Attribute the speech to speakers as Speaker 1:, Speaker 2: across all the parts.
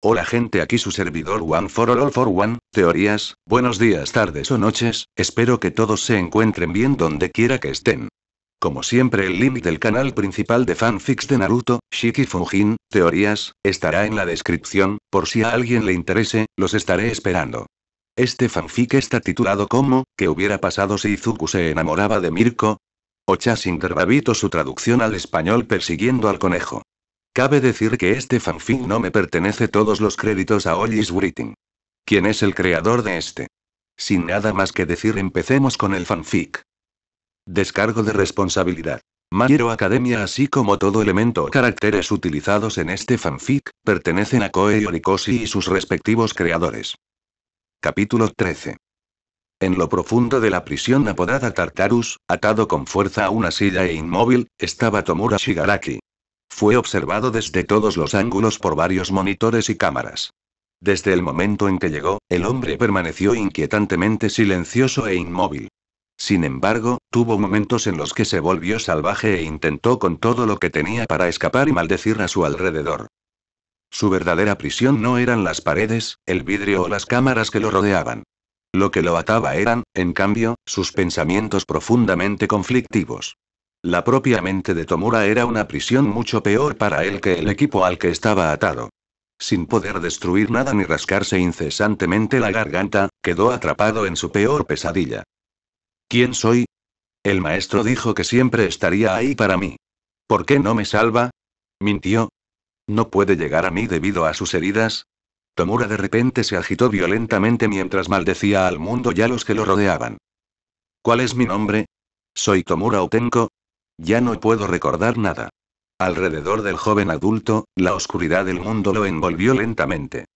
Speaker 1: Hola gente aquí su servidor One for All, for One, teorías, buenos días, tardes o noches, espero que todos se encuentren bien donde quiera que estén. Como siempre el link del canal principal de fanfics de Naruto, Shiki Fujin, teorías, estará en la descripción, por si a alguien le interese, los estaré esperando. Este fanfic está titulado como, ¿qué hubiera pasado si Izuku se enamoraba de Mirko? Ocha sin su traducción al español persiguiendo al conejo. Cabe decir que este fanfic no me pertenece todos los créditos a Ollie's Writing. ¿Quién es el creador de este? Sin nada más que decir, empecemos con el fanfic. Descargo de responsabilidad. Mayero Academia así como todo elemento o caracteres utilizados en este fanfic, pertenecen a Koei Orikoshi y sus respectivos creadores. Capítulo 13. En lo profundo de la prisión apodada Tartarus, atado con fuerza a una silla e inmóvil, estaba Tomura Shigaraki. Fue observado desde todos los ángulos por varios monitores y cámaras. Desde el momento en que llegó, el hombre permaneció inquietantemente silencioso e inmóvil. Sin embargo, tuvo momentos en los que se volvió salvaje e intentó con todo lo que tenía para escapar y maldecir a su alrededor. Su verdadera prisión no eran las paredes, el vidrio o las cámaras que lo rodeaban. Lo que lo ataba eran, en cambio, sus pensamientos profundamente conflictivos. La propia mente de Tomura era una prisión mucho peor para él que el equipo al que estaba atado. Sin poder destruir nada ni rascarse incesantemente la garganta, quedó atrapado en su peor pesadilla. ¿Quién soy? El maestro dijo que siempre estaría ahí para mí. ¿Por qué no me salva? Mintió. No puede llegar a mí debido a sus heridas, Tomura de repente se agitó violentamente mientras maldecía al mundo y a los que lo rodeaban. ¿Cuál es mi nombre? Soy Tomura Otenko, ya no puedo recordar nada. Alrededor del joven adulto, la oscuridad del mundo lo envolvió lentamente.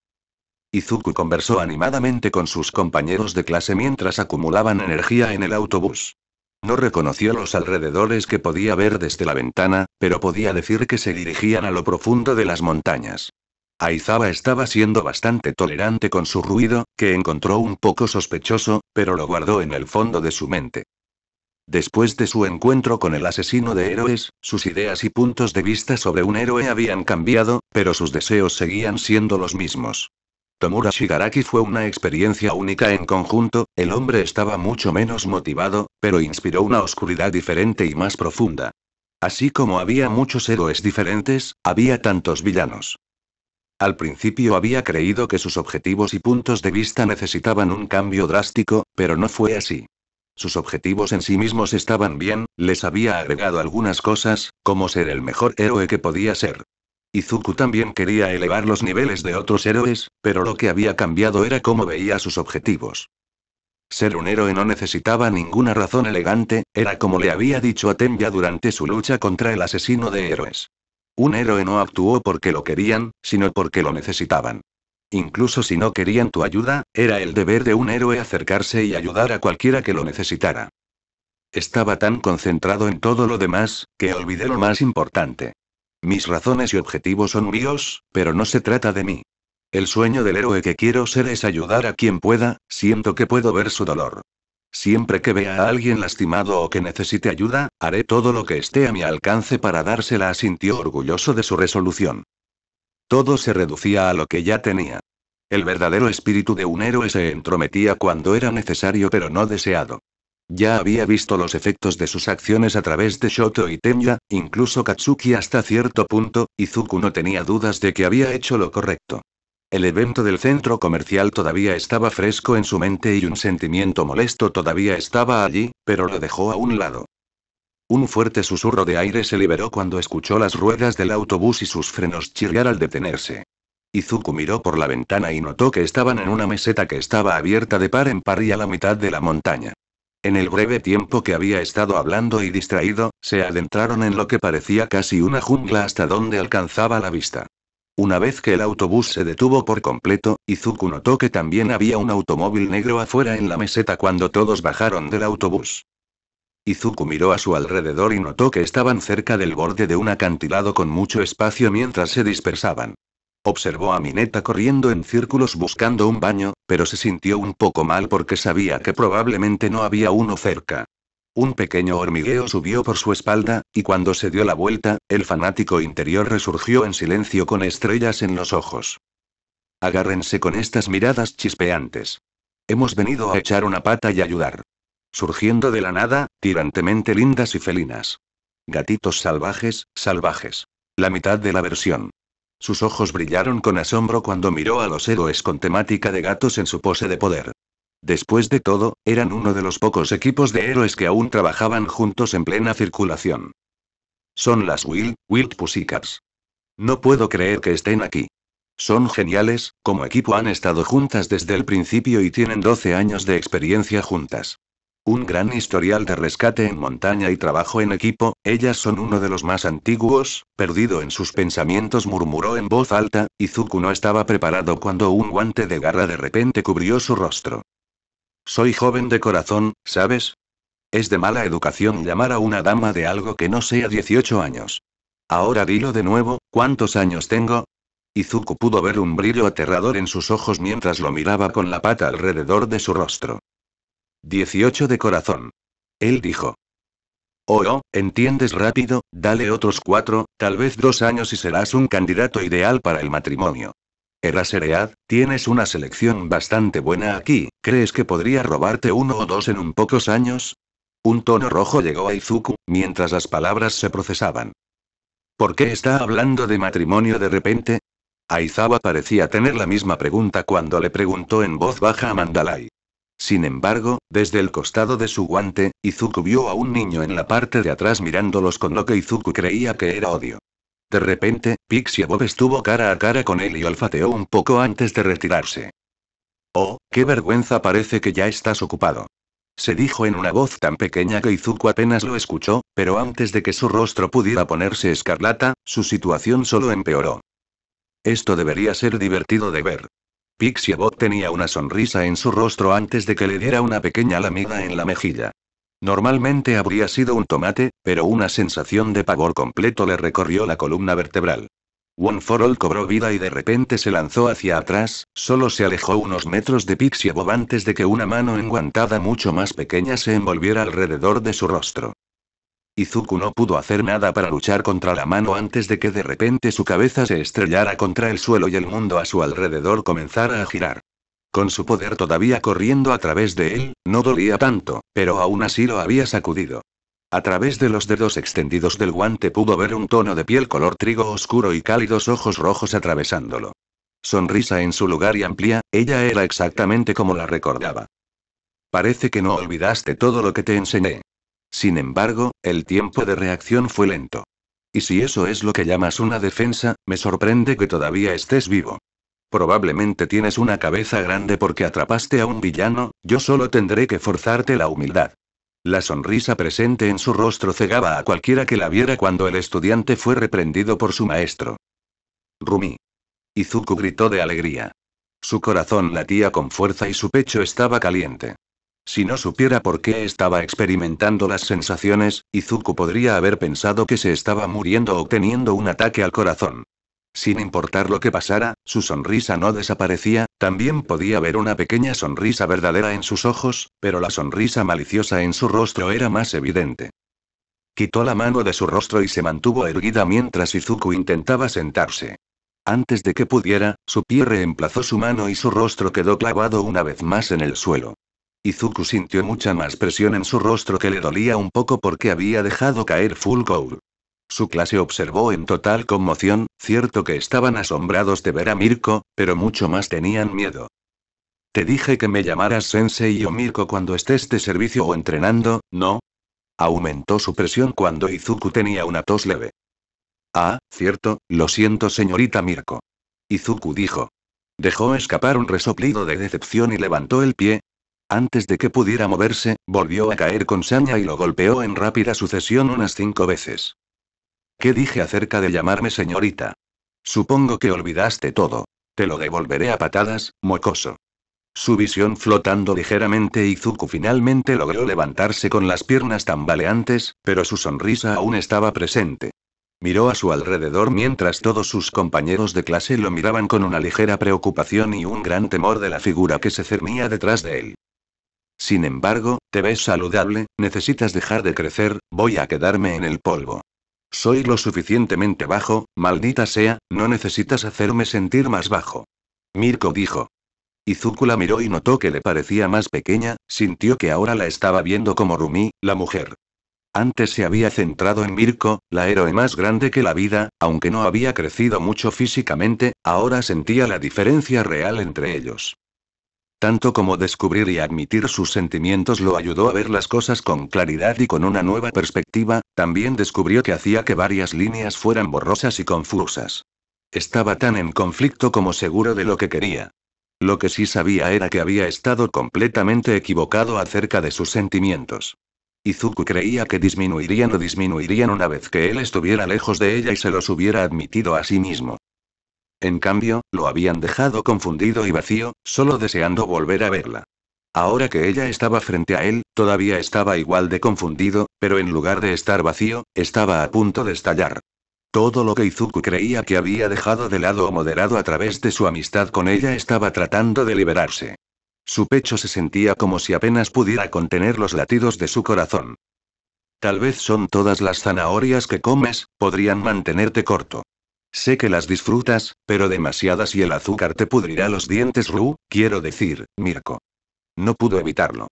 Speaker 1: Izuku conversó animadamente con sus compañeros de clase mientras acumulaban energía en el autobús. No reconoció los alrededores que podía ver desde la ventana, pero podía decir que se dirigían a lo profundo de las montañas. Aizaba estaba siendo bastante tolerante con su ruido, que encontró un poco sospechoso, pero lo guardó en el fondo de su mente. Después de su encuentro con el asesino de héroes, sus ideas y puntos de vista sobre un héroe habían cambiado, pero sus deseos seguían siendo los mismos. Tomura Shigaraki fue una experiencia única en conjunto, el hombre estaba mucho menos motivado, pero inspiró una oscuridad diferente y más profunda. Así como había muchos héroes diferentes, había tantos villanos. Al principio había creído que sus objetivos y puntos de vista necesitaban un cambio drástico, pero no fue así. Sus objetivos en sí mismos estaban bien, les había agregado algunas cosas, como ser el mejor héroe que podía ser. Izuku también quería elevar los niveles de otros héroes, pero lo que había cambiado era cómo veía sus objetivos. Ser un héroe no necesitaba ninguna razón elegante, era como le había dicho a Tenya durante su lucha contra el asesino de héroes. Un héroe no actuó porque lo querían, sino porque lo necesitaban. Incluso si no querían tu ayuda, era el deber de un héroe acercarse y ayudar a cualquiera que lo necesitara. Estaba tan concentrado en todo lo demás, que olvidé lo más importante. Mis razones y objetivos son míos, pero no se trata de mí. El sueño del héroe que quiero ser es ayudar a quien pueda, siento que puedo ver su dolor. Siempre que vea a alguien lastimado o que necesite ayuda, haré todo lo que esté a mi alcance para dársela, sintió orgulloso de su resolución. Todo se reducía a lo que ya tenía. El verdadero espíritu de un héroe se entrometía cuando era necesario pero no deseado. Ya había visto los efectos de sus acciones a través de Shoto y Tenya, incluso Katsuki hasta cierto punto, y no tenía dudas de que había hecho lo correcto. El evento del centro comercial todavía estaba fresco en su mente y un sentimiento molesto todavía estaba allí, pero lo dejó a un lado. Un fuerte susurro de aire se liberó cuando escuchó las ruedas del autobús y sus frenos chirriar al detenerse. Izuku miró por la ventana y notó que estaban en una meseta que estaba abierta de par en par y a la mitad de la montaña. En el breve tiempo que había estado hablando y distraído, se adentraron en lo que parecía casi una jungla hasta donde alcanzaba la vista. Una vez que el autobús se detuvo por completo, Izuku notó que también había un automóvil negro afuera en la meseta cuando todos bajaron del autobús. Izuku miró a su alrededor y notó que estaban cerca del borde de un acantilado con mucho espacio mientras se dispersaban. Observó a Mineta corriendo en círculos buscando un baño, pero se sintió un poco mal porque sabía que probablemente no había uno cerca. Un pequeño hormigueo subió por su espalda, y cuando se dio la vuelta, el fanático interior resurgió en silencio con estrellas en los ojos. Agárrense con estas miradas chispeantes. Hemos venido a echar una pata y ayudar. Surgiendo de la nada, tirantemente lindas y felinas. Gatitos salvajes, salvajes. La mitad de la versión. Sus ojos brillaron con asombro cuando miró a los héroes con temática de gatos en su pose de poder. Después de todo, eran uno de los pocos equipos de héroes que aún trabajaban juntos en plena circulación. Son las Wild, Wild Pussycats. No puedo creer que estén aquí. Son geniales, como equipo han estado juntas desde el principio y tienen 12 años de experiencia juntas. Un gran historial de rescate en montaña y trabajo en equipo, ellas son uno de los más antiguos, perdido en sus pensamientos murmuró en voz alta, Izuku no estaba preparado cuando un guante de garra de repente cubrió su rostro. Soy joven de corazón, ¿sabes? Es de mala educación llamar a una dama de algo que no sea 18 años. Ahora dilo de nuevo, ¿cuántos años tengo? Izuku pudo ver un brillo aterrador en sus ojos mientras lo miraba con la pata alrededor de su rostro. 18 de corazón. Él dijo. Oh, oh, entiendes rápido, dale otros cuatro, tal vez dos años y serás un candidato ideal para el matrimonio. Eraseread, tienes una selección bastante buena aquí, ¿crees que podría robarte uno o dos en un pocos años? Un tono rojo llegó a Izuku, mientras las palabras se procesaban. ¿Por qué está hablando de matrimonio de repente? Aizawa parecía tener la misma pregunta cuando le preguntó en voz baja a Mandalay. Sin embargo, desde el costado de su guante, Izuku vio a un niño en la parte de atrás mirándolos con lo que Izuku creía que era odio. De repente, Pixie Bob estuvo cara a cara con él y olfateó un poco antes de retirarse. Oh, qué vergüenza parece que ya estás ocupado. Se dijo en una voz tan pequeña que Izuku apenas lo escuchó, pero antes de que su rostro pudiera ponerse escarlata, su situación solo empeoró. Esto debería ser divertido de ver. Pixie Bob tenía una sonrisa en su rostro antes de que le diera una pequeña lamida en la mejilla. Normalmente habría sido un tomate, pero una sensación de pavor completo le recorrió la columna vertebral. One for All cobró vida y de repente se lanzó hacia atrás, solo se alejó unos metros de Pixie Bob antes de que una mano enguantada mucho más pequeña se envolviera alrededor de su rostro. Izuku no pudo hacer nada para luchar contra la mano antes de que de repente su cabeza se estrellara contra el suelo y el mundo a su alrededor comenzara a girar. Con su poder todavía corriendo a través de él, no dolía tanto, pero aún así lo había sacudido. A través de los dedos extendidos del guante pudo ver un tono de piel color trigo oscuro y cálidos ojos rojos atravesándolo. Sonrisa en su lugar y amplia, ella era exactamente como la recordaba. Parece que no olvidaste todo lo que te enseñé. Sin embargo, el tiempo de reacción fue lento. Y si eso es lo que llamas una defensa, me sorprende que todavía estés vivo. Probablemente tienes una cabeza grande porque atrapaste a un villano, yo solo tendré que forzarte la humildad. La sonrisa presente en su rostro cegaba a cualquiera que la viera cuando el estudiante fue reprendido por su maestro. Rumi. Izuku gritó de alegría. Su corazón latía con fuerza y su pecho estaba caliente. Si no supiera por qué estaba experimentando las sensaciones, Izuku podría haber pensado que se estaba muriendo o teniendo un ataque al corazón. Sin importar lo que pasara, su sonrisa no desaparecía, también podía ver una pequeña sonrisa verdadera en sus ojos, pero la sonrisa maliciosa en su rostro era más evidente. Quitó la mano de su rostro y se mantuvo erguida mientras Izuku intentaba sentarse. Antes de que pudiera, su pie reemplazó su mano y su rostro quedó clavado una vez más en el suelo. Izuku sintió mucha más presión en su rostro que le dolía un poco porque había dejado caer Full Gold. Su clase observó en total conmoción, cierto que estaban asombrados de ver a Mirko, pero mucho más tenían miedo. Te dije que me llamaras Sensei o Mirko cuando estés de servicio o entrenando, ¿no? Aumentó su presión cuando Izuku tenía una tos leve. Ah, cierto, lo siento señorita Mirko. Izuku dijo. Dejó escapar un resoplido de decepción y levantó el pie, antes de que pudiera moverse, volvió a caer con saña y lo golpeó en rápida sucesión unas cinco veces. ¿Qué dije acerca de llamarme señorita? Supongo que olvidaste todo. Te lo devolveré a patadas, mocoso. Su visión flotando ligeramente Izuku finalmente logró levantarse con las piernas tambaleantes, pero su sonrisa aún estaba presente. Miró a su alrededor mientras todos sus compañeros de clase lo miraban con una ligera preocupación y un gran temor de la figura que se cernía detrás de él. Sin embargo, te ves saludable, necesitas dejar de crecer, voy a quedarme en el polvo. Soy lo suficientemente bajo, maldita sea, no necesitas hacerme sentir más bajo. Mirko dijo. Izuku la miró y notó que le parecía más pequeña, sintió que ahora la estaba viendo como Rumi, la mujer. Antes se había centrado en Mirko, la héroe más grande que la vida, aunque no había crecido mucho físicamente, ahora sentía la diferencia real entre ellos tanto como descubrir y admitir sus sentimientos lo ayudó a ver las cosas con claridad y con una nueva perspectiva, también descubrió que hacía que varias líneas fueran borrosas y confusas. Estaba tan en conflicto como seguro de lo que quería. Lo que sí sabía era que había estado completamente equivocado acerca de sus sentimientos. Izuku creía que disminuirían o disminuirían una vez que él estuviera lejos de ella y se los hubiera admitido a sí mismo. En cambio, lo habían dejado confundido y vacío, solo deseando volver a verla. Ahora que ella estaba frente a él, todavía estaba igual de confundido, pero en lugar de estar vacío, estaba a punto de estallar. Todo lo que Izuku creía que había dejado de lado o moderado a través de su amistad con ella estaba tratando de liberarse. Su pecho se sentía como si apenas pudiera contener los latidos de su corazón. Tal vez son todas las zanahorias que comes, podrían mantenerte corto. Sé que las disfrutas, pero demasiadas y el azúcar te pudrirá los dientes, Ru, quiero decir, Mirko. No pudo evitarlo.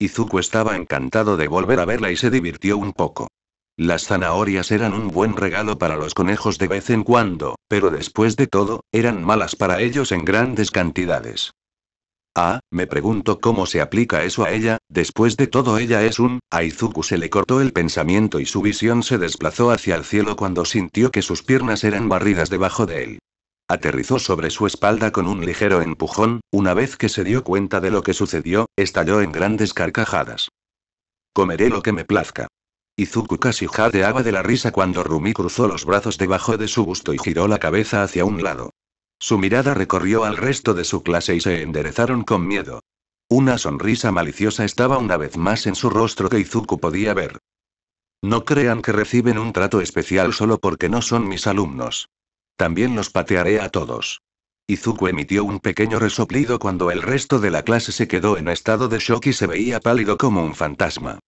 Speaker 1: Izuku estaba encantado de volver a verla y se divirtió un poco. Las zanahorias eran un buen regalo para los conejos de vez en cuando, pero después de todo, eran malas para ellos en grandes cantidades. Ah, me pregunto cómo se aplica eso a ella, después de todo ella es un... A Izuku se le cortó el pensamiento y su visión se desplazó hacia el cielo cuando sintió que sus piernas eran barridas debajo de él. Aterrizó sobre su espalda con un ligero empujón, una vez que se dio cuenta de lo que sucedió, estalló en grandes carcajadas. Comeré lo que me plazca. Izuku casi jadeaba de la risa cuando Rumi cruzó los brazos debajo de su busto y giró la cabeza hacia un lado. Su mirada recorrió al resto de su clase y se enderezaron con miedo. Una sonrisa maliciosa estaba una vez más en su rostro que Izuku podía ver. No crean que reciben un trato especial solo porque no son mis alumnos. También los patearé a todos. Izuku emitió un pequeño resoplido cuando el resto de la clase se quedó en estado de shock y se veía pálido como un fantasma.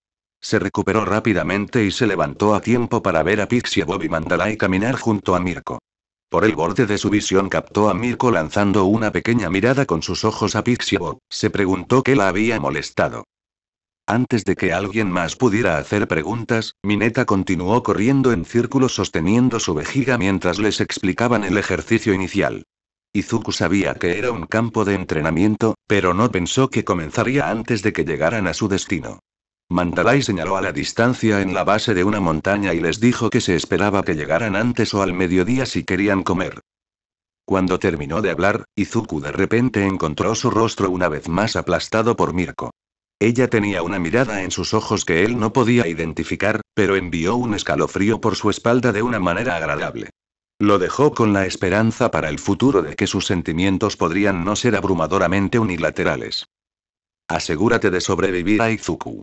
Speaker 1: Se recuperó rápidamente y se levantó a tiempo para ver a Pixie Bob y Mandalay caminar junto a Mirko. Por el borde de su visión captó a Mirko lanzando una pequeña mirada con sus ojos a Pixiebo, se preguntó qué la había molestado. Antes de que alguien más pudiera hacer preguntas, Mineta continuó corriendo en círculo sosteniendo su vejiga mientras les explicaban el ejercicio inicial. Izuku sabía que era un campo de entrenamiento, pero no pensó que comenzaría antes de que llegaran a su destino. Mandalay señaló a la distancia en la base de una montaña y les dijo que se esperaba que llegaran antes o al mediodía si querían comer. Cuando terminó de hablar, Izuku de repente encontró su rostro una vez más aplastado por Mirko. Ella tenía una mirada en sus ojos que él no podía identificar, pero envió un escalofrío por su espalda de una manera agradable. Lo dejó con la esperanza para el futuro de que sus sentimientos podrían no ser abrumadoramente unilaterales. Asegúrate de sobrevivir a Izuku.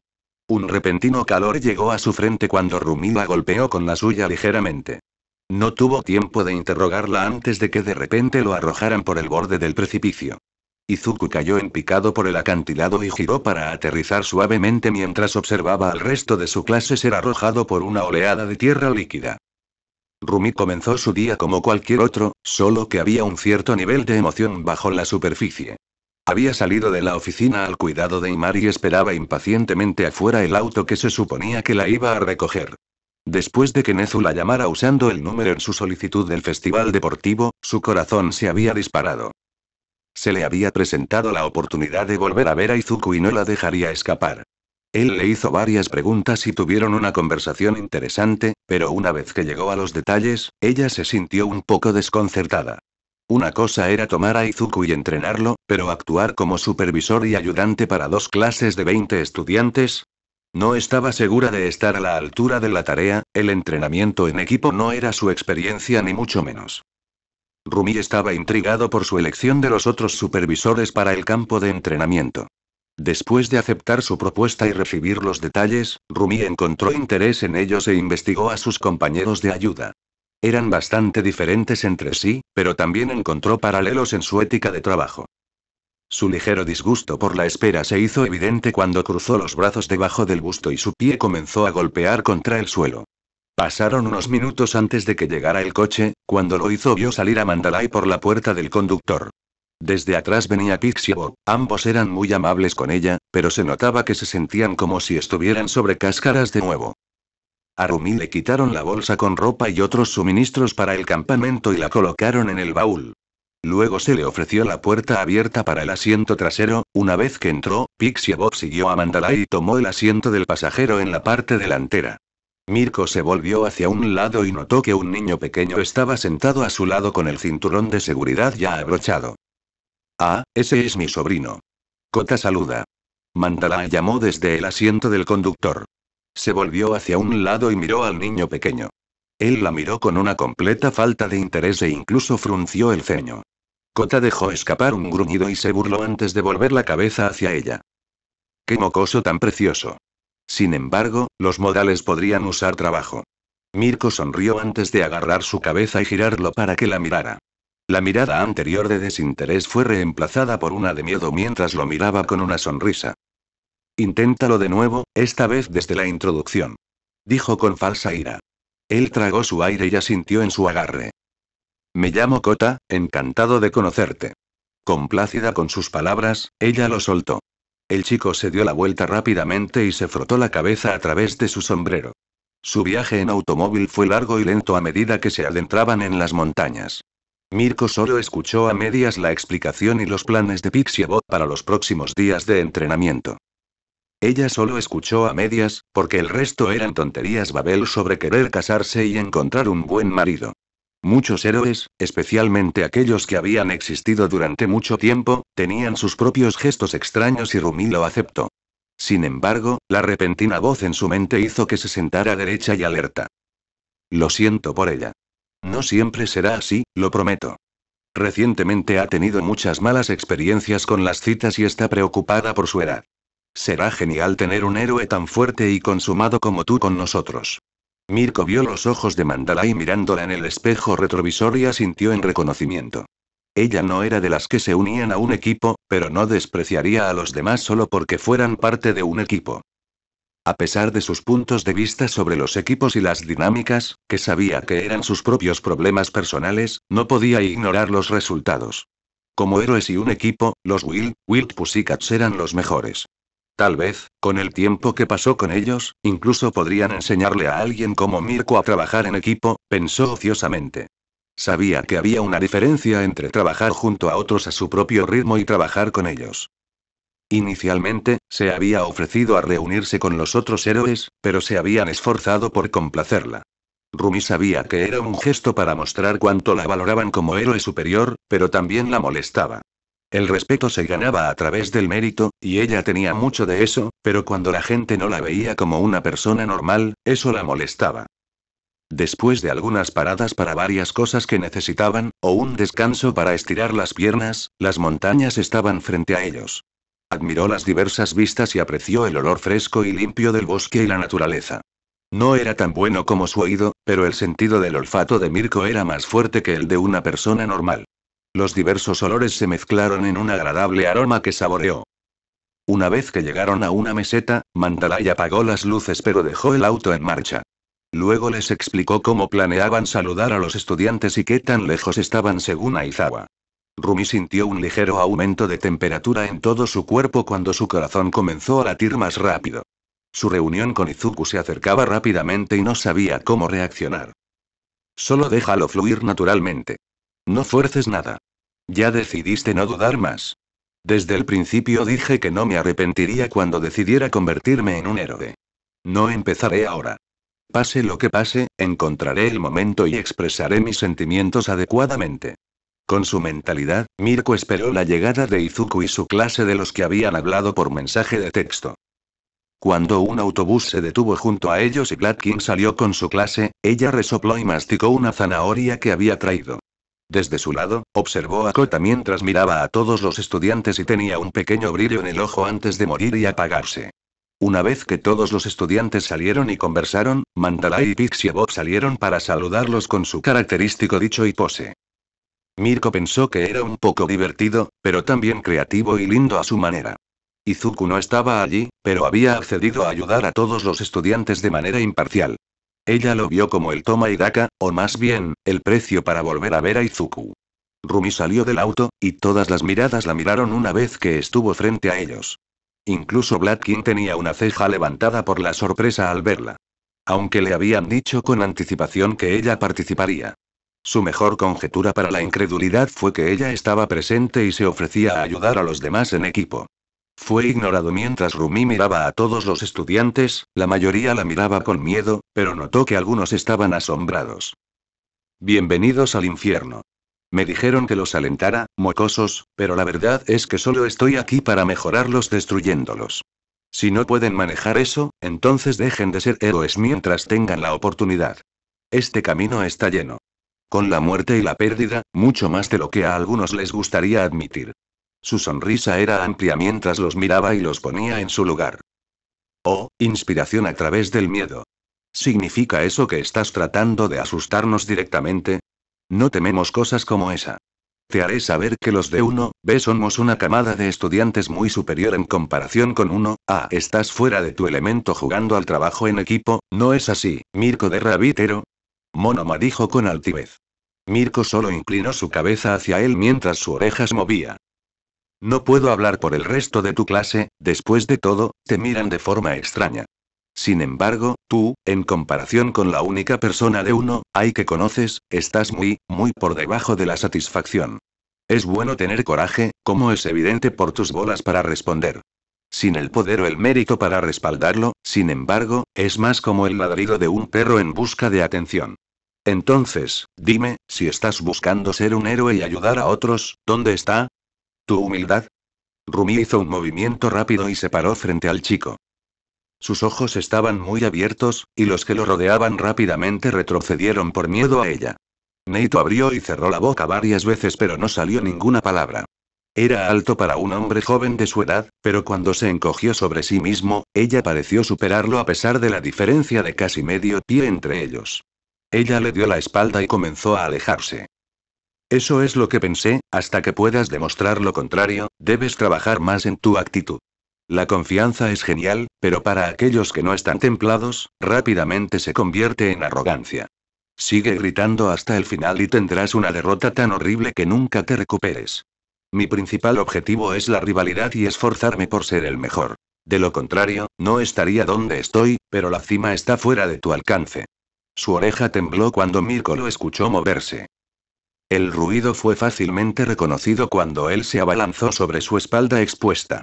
Speaker 1: Un repentino calor llegó a su frente cuando Rumi la golpeó con la suya ligeramente. No tuvo tiempo de interrogarla antes de que de repente lo arrojaran por el borde del precipicio. Izuku cayó en picado por el acantilado y giró para aterrizar suavemente mientras observaba al resto de su clase ser arrojado por una oleada de tierra líquida. Rumi comenzó su día como cualquier otro, solo que había un cierto nivel de emoción bajo la superficie. Había salido de la oficina al cuidado de Imar y esperaba impacientemente afuera el auto que se suponía que la iba a recoger. Después de que Nezu la llamara usando el número en su solicitud del festival deportivo, su corazón se había disparado. Se le había presentado la oportunidad de volver a ver a Izuku y no la dejaría escapar. Él le hizo varias preguntas y tuvieron una conversación interesante, pero una vez que llegó a los detalles, ella se sintió un poco desconcertada. Una cosa era tomar a Izuku y entrenarlo, pero actuar como supervisor y ayudante para dos clases de 20 estudiantes. No estaba segura de estar a la altura de la tarea, el entrenamiento en equipo no era su experiencia ni mucho menos. Rumi estaba intrigado por su elección de los otros supervisores para el campo de entrenamiento. Después de aceptar su propuesta y recibir los detalles, Rumi encontró interés en ellos e investigó a sus compañeros de ayuda. Eran bastante diferentes entre sí, pero también encontró paralelos en su ética de trabajo. Su ligero disgusto por la espera se hizo evidente cuando cruzó los brazos debajo del busto y su pie comenzó a golpear contra el suelo. Pasaron unos minutos antes de que llegara el coche, cuando lo hizo vio salir a Mandalay por la puerta del conductor. Desde atrás venía Pixie ambos eran muy amables con ella, pero se notaba que se sentían como si estuvieran sobre cáscaras de nuevo. A Rumi le quitaron la bolsa con ropa y otros suministros para el campamento y la colocaron en el baúl. Luego se le ofreció la puerta abierta para el asiento trasero, una vez que entró, Pixie Bob siguió a Mandalay y tomó el asiento del pasajero en la parte delantera. Mirko se volvió hacia un lado y notó que un niño pequeño estaba sentado a su lado con el cinturón de seguridad ya abrochado. Ah, ese es mi sobrino. Kota saluda. Mandalay llamó desde el asiento del conductor. Se volvió hacia un lado y miró al niño pequeño. Él la miró con una completa falta de interés e incluso frunció el ceño. Kota dejó escapar un gruñido y se burló antes de volver la cabeza hacia ella. ¡Qué mocoso tan precioso! Sin embargo, los modales podrían usar trabajo. Mirko sonrió antes de agarrar su cabeza y girarlo para que la mirara. La mirada anterior de desinterés fue reemplazada por una de miedo mientras lo miraba con una sonrisa. Inténtalo de nuevo, esta vez desde la introducción. Dijo con falsa ira. Él tragó su aire y sintió en su agarre. Me llamo Kota, encantado de conocerte. Complácida con sus palabras, ella lo soltó. El chico se dio la vuelta rápidamente y se frotó la cabeza a través de su sombrero. Su viaje en automóvil fue largo y lento a medida que se adentraban en las montañas. Mirko solo escuchó a medias la explicación y los planes de Pixiebot para los próximos días de entrenamiento. Ella solo escuchó a medias, porque el resto eran tonterías Babel sobre querer casarse y encontrar un buen marido. Muchos héroes, especialmente aquellos que habían existido durante mucho tiempo, tenían sus propios gestos extraños y Rumi lo aceptó. Sin embargo, la repentina voz en su mente hizo que se sentara derecha y alerta. Lo siento por ella. No siempre será así, lo prometo. Recientemente ha tenido muchas malas experiencias con las citas y está preocupada por su edad. Será genial tener un héroe tan fuerte y consumado como tú con nosotros. Mirko vio los ojos de Mandalay mirándola en el espejo retrovisor y asintió en reconocimiento. Ella no era de las que se unían a un equipo, pero no despreciaría a los demás solo porque fueran parte de un equipo. A pesar de sus puntos de vista sobre los equipos y las dinámicas, que sabía que eran sus propios problemas personales, no podía ignorar los resultados. Como héroes y un equipo, los Will, Wild Pussycats eran los mejores. Tal vez, con el tiempo que pasó con ellos, incluso podrían enseñarle a alguien como Mirko a trabajar en equipo, pensó ociosamente. Sabía que había una diferencia entre trabajar junto a otros a su propio ritmo y trabajar con ellos. Inicialmente, se había ofrecido a reunirse con los otros héroes, pero se habían esforzado por complacerla. Rumi sabía que era un gesto para mostrar cuánto la valoraban como héroe superior, pero también la molestaba. El respeto se ganaba a través del mérito, y ella tenía mucho de eso, pero cuando la gente no la veía como una persona normal, eso la molestaba. Después de algunas paradas para varias cosas que necesitaban, o un descanso para estirar las piernas, las montañas estaban frente a ellos. Admiró las diversas vistas y apreció el olor fresco y limpio del bosque y la naturaleza. No era tan bueno como su oído, pero el sentido del olfato de Mirko era más fuerte que el de una persona normal. Los diversos olores se mezclaron en un agradable aroma que saboreó. Una vez que llegaron a una meseta, Mandalay apagó las luces pero dejó el auto en marcha. Luego les explicó cómo planeaban saludar a los estudiantes y qué tan lejos estaban según Aizawa. Rumi sintió un ligero aumento de temperatura en todo su cuerpo cuando su corazón comenzó a latir más rápido. Su reunión con Izuku se acercaba rápidamente y no sabía cómo reaccionar. Solo déjalo fluir naturalmente. No fuerces nada. Ya decidiste no dudar más. Desde el principio dije que no me arrepentiría cuando decidiera convertirme en un héroe. No empezaré ahora. Pase lo que pase, encontraré el momento y expresaré mis sentimientos adecuadamente. Con su mentalidad, Mirko esperó la llegada de Izuku y su clase de los que habían hablado por mensaje de texto. Cuando un autobús se detuvo junto a ellos y Blatkin salió con su clase, ella resopló y masticó una zanahoria que había traído. Desde su lado, observó a Kota mientras miraba a todos los estudiantes y tenía un pequeño brillo en el ojo antes de morir y apagarse. Una vez que todos los estudiantes salieron y conversaron, Mandalay y Pixie Bob salieron para saludarlos con su característico dicho y pose. Mirko pensó que era un poco divertido, pero también creativo y lindo a su manera. Izuku no estaba allí, pero había accedido a ayudar a todos los estudiantes de manera imparcial. Ella lo vio como el toma y daca, o más bien, el precio para volver a ver a Izuku. Rumi salió del auto, y todas las miradas la miraron una vez que estuvo frente a ellos. Incluso Blatkin tenía una ceja levantada por la sorpresa al verla. Aunque le habían dicho con anticipación que ella participaría. Su mejor conjetura para la incredulidad fue que ella estaba presente y se ofrecía a ayudar a los demás en equipo. Fue ignorado mientras Rumi miraba a todos los estudiantes, la mayoría la miraba con miedo, pero notó que algunos estaban asombrados. Bienvenidos al infierno. Me dijeron que los alentara, mocosos, pero la verdad es que solo estoy aquí para mejorarlos destruyéndolos. Si no pueden manejar eso, entonces dejen de ser héroes mientras tengan la oportunidad. Este camino está lleno. Con la muerte y la pérdida, mucho más de lo que a algunos les gustaría admitir. Su sonrisa era amplia mientras los miraba y los ponía en su lugar. Oh, inspiración a través del miedo. ¿Significa eso que estás tratando de asustarnos directamente? No tememos cosas como esa. Te haré saber que los de 1B somos una camada de estudiantes muy superior en comparación con 1A. Estás fuera de tu elemento jugando al trabajo en equipo, ¿no es así, Mirko de Rabitero? Monoma dijo con altivez. Mirko solo inclinó su cabeza hacia él mientras su oreja se movía. No puedo hablar por el resto de tu clase, después de todo, te miran de forma extraña. Sin embargo, tú, en comparación con la única persona de uno, hay que conoces, estás muy, muy por debajo de la satisfacción. Es bueno tener coraje, como es evidente por tus bolas para responder. Sin el poder o el mérito para respaldarlo, sin embargo, es más como el ladrido de un perro en busca de atención. Entonces, dime, si estás buscando ser un héroe y ayudar a otros, ¿dónde está? ¿Tu humildad? Rumi hizo un movimiento rápido y se paró frente al chico. Sus ojos estaban muy abiertos, y los que lo rodeaban rápidamente retrocedieron por miedo a ella. Neito abrió y cerró la boca varias veces pero no salió ninguna palabra. Era alto para un hombre joven de su edad, pero cuando se encogió sobre sí mismo, ella pareció superarlo a pesar de la diferencia de casi medio pie entre ellos. Ella le dio la espalda y comenzó a alejarse. Eso es lo que pensé, hasta que puedas demostrar lo contrario, debes trabajar más en tu actitud. La confianza es genial, pero para aquellos que no están templados, rápidamente se convierte en arrogancia. Sigue gritando hasta el final y tendrás una derrota tan horrible que nunca te recuperes. Mi principal objetivo es la rivalidad y esforzarme por ser el mejor. De lo contrario, no estaría donde estoy, pero la cima está fuera de tu alcance. Su oreja tembló cuando Mirko lo escuchó moverse. El ruido fue fácilmente reconocido cuando él se abalanzó sobre su espalda expuesta.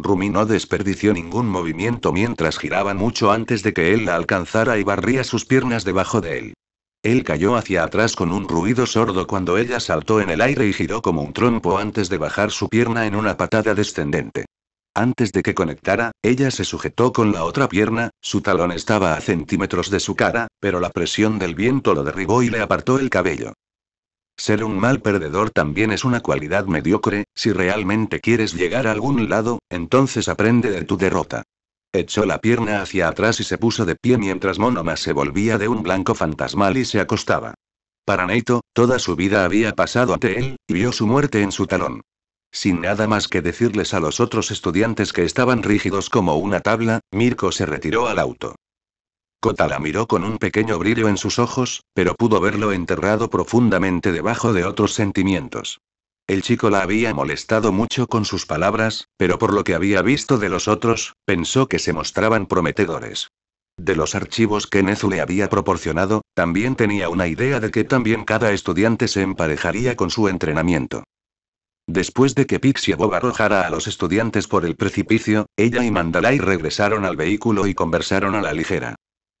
Speaker 1: Rumi no desperdició ningún movimiento mientras giraba mucho antes de que él la alcanzara y barría sus piernas debajo de él. Él cayó hacia atrás con un ruido sordo cuando ella saltó en el aire y giró como un trompo antes de bajar su pierna en una patada descendente. Antes de que conectara, ella se sujetó con la otra pierna, su talón estaba a centímetros de su cara, pero la presión del viento lo derribó y le apartó el cabello. Ser un mal perdedor también es una cualidad mediocre, si realmente quieres llegar a algún lado, entonces aprende de tu derrota. Echó la pierna hacia atrás y se puso de pie mientras Monoma se volvía de un blanco fantasmal y se acostaba. Para Neito, toda su vida había pasado ante él, y vio su muerte en su talón. Sin nada más que decirles a los otros estudiantes que estaban rígidos como una tabla, Mirko se retiró al auto. Kota la miró con un pequeño brillo en sus ojos, pero pudo verlo enterrado profundamente debajo de otros sentimientos. El chico la había molestado mucho con sus palabras, pero por lo que había visto de los otros, pensó que se mostraban prometedores. De los archivos que Nezu le había proporcionado, también tenía una idea de que también cada estudiante se emparejaría con su entrenamiento. Después de que Pixie Bob arrojara a los estudiantes por el precipicio, ella y Mandalay regresaron al vehículo y conversaron a la ligera.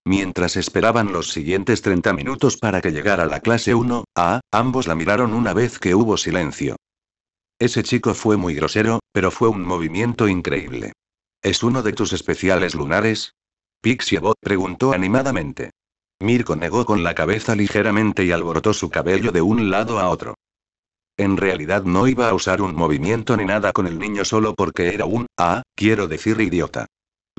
Speaker 1: Mientras esperaban los siguientes 30 minutos para que llegara la clase 1, A, ambos la miraron una vez que hubo silencio. Ese chico fue muy grosero, pero fue un movimiento increíble. ¿Es uno de tus especiales lunares? Pixie preguntó animadamente. Mirko negó con la cabeza ligeramente y alborotó su cabello de un lado a otro. En realidad no iba a usar un movimiento ni nada con el niño solo porque era un, a quiero decir idiota.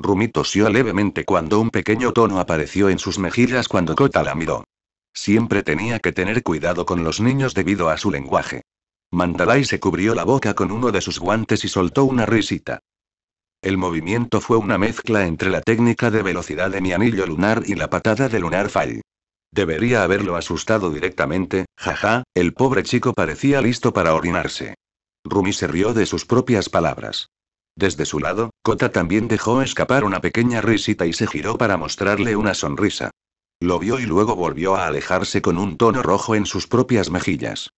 Speaker 1: Rumi tosió levemente cuando un pequeño tono apareció en sus mejillas cuando Kota la miró. Siempre tenía que tener cuidado con los niños debido a su lenguaje. Mandalay se cubrió la boca con uno de sus guantes y soltó una risita. El movimiento fue una mezcla entre la técnica de velocidad de mi anillo lunar y la patada de Lunar Fall. Debería haberlo asustado directamente, jaja, el pobre chico parecía listo para orinarse. Rumi se rió de sus propias palabras. Desde su lado, Kota también dejó escapar una pequeña risita y se giró para mostrarle una sonrisa. Lo vio y luego volvió a alejarse con un tono rojo en sus propias mejillas.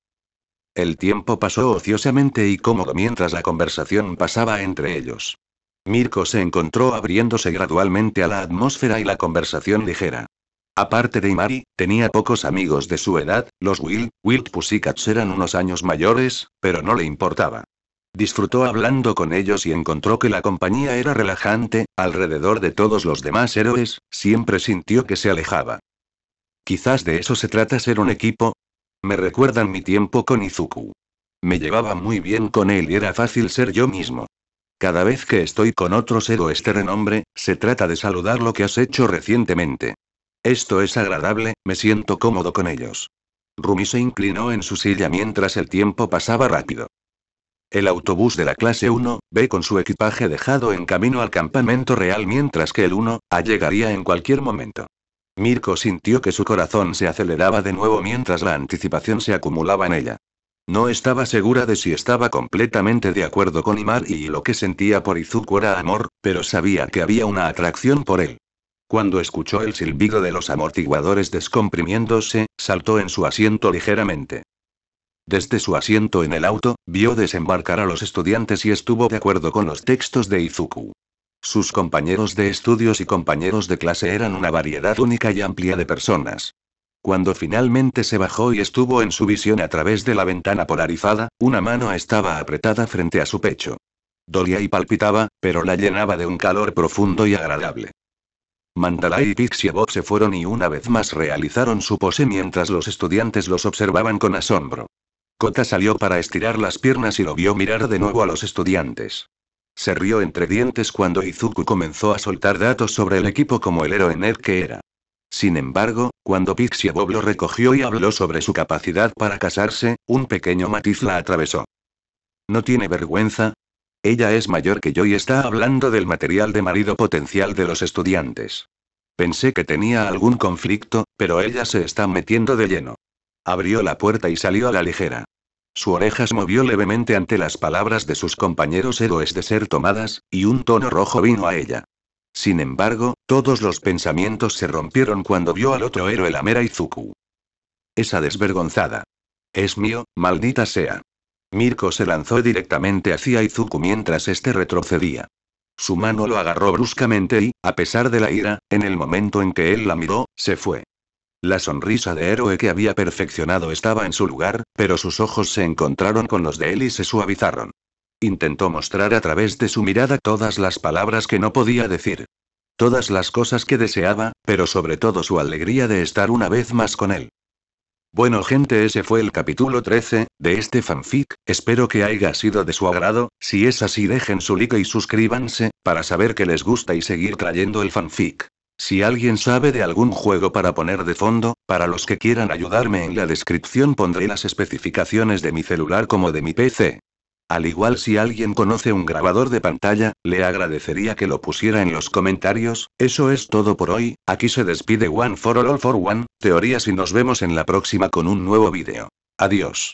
Speaker 1: El tiempo pasó ociosamente y cómodo mientras la conversación pasaba entre ellos. Mirko se encontró abriéndose gradualmente a la atmósfera y la conversación ligera. Aparte de Imari, tenía pocos amigos de su edad, los Will, Wilt Pussycats eran unos años mayores, pero no le importaba. Disfrutó hablando con ellos y encontró que la compañía era relajante, alrededor de todos los demás héroes, siempre sintió que se alejaba. Quizás de eso se trata ser un equipo. Me recuerdan mi tiempo con Izuku. Me llevaba muy bien con él y era fácil ser yo mismo. Cada vez que estoy con otros héroes de renombre, se trata de saludar lo que has hecho recientemente. Esto es agradable, me siento cómodo con ellos. Rumi se inclinó en su silla mientras el tiempo pasaba rápido. El autobús de la clase 1, B con su equipaje dejado en camino al campamento real mientras que el 1, A llegaría en cualquier momento. Mirko sintió que su corazón se aceleraba de nuevo mientras la anticipación se acumulaba en ella. No estaba segura de si estaba completamente de acuerdo con Imar y lo que sentía por Izuku era amor, pero sabía que había una atracción por él. Cuando escuchó el silbido de los amortiguadores descomprimiéndose, saltó en su asiento ligeramente. Desde su asiento en el auto, vio desembarcar a los estudiantes y estuvo de acuerdo con los textos de Izuku. Sus compañeros de estudios y compañeros de clase eran una variedad única y amplia de personas. Cuando finalmente se bajó y estuvo en su visión a través de la ventana polarizada, una mano estaba apretada frente a su pecho. Dolía y palpitaba, pero la llenaba de un calor profundo y agradable. Mandalay y Pixie Bob se fueron y una vez más realizaron su pose mientras los estudiantes los observaban con asombro. Kota salió para estirar las piernas y lo vio mirar de nuevo a los estudiantes. Se rió entre dientes cuando Izuku comenzó a soltar datos sobre el equipo como el héroe nerd que era. Sin embargo, cuando Pixie Bob lo recogió y habló sobre su capacidad para casarse, un pequeño matiz la atravesó. ¿No tiene vergüenza? Ella es mayor que yo y está hablando del material de marido potencial de los estudiantes. Pensé que tenía algún conflicto, pero ella se está metiendo de lleno. Abrió la puerta y salió a la ligera. Su oreja se movió levemente ante las palabras de sus compañeros héroes de ser tomadas, y un tono rojo vino a ella. Sin embargo, todos los pensamientos se rompieron cuando vio al otro héroe la mera Izuku. Esa desvergonzada. Es mío, maldita sea. Mirko se lanzó directamente hacia Izuku mientras este retrocedía. Su mano lo agarró bruscamente y, a pesar de la ira, en el momento en que él la miró, se fue. La sonrisa de héroe que había perfeccionado estaba en su lugar, pero sus ojos se encontraron con los de él y se suavizaron. Intentó mostrar a través de su mirada todas las palabras que no podía decir. Todas las cosas que deseaba, pero sobre todo su alegría de estar una vez más con él. Bueno gente, ese fue el capítulo 13, de este fanfic, espero que haya sido de su agrado, si es así dejen su like y suscríbanse, para saber que les gusta y seguir trayendo el fanfic. Si alguien sabe de algún juego para poner de fondo, para los que quieran ayudarme en la descripción pondré las especificaciones de mi celular como de mi PC. Al igual si alguien conoce un grabador de pantalla, le agradecería que lo pusiera en los comentarios, eso es todo por hoy, aquí se despide One for All, for One, teorías y nos vemos en la próxima con un nuevo vídeo. Adiós.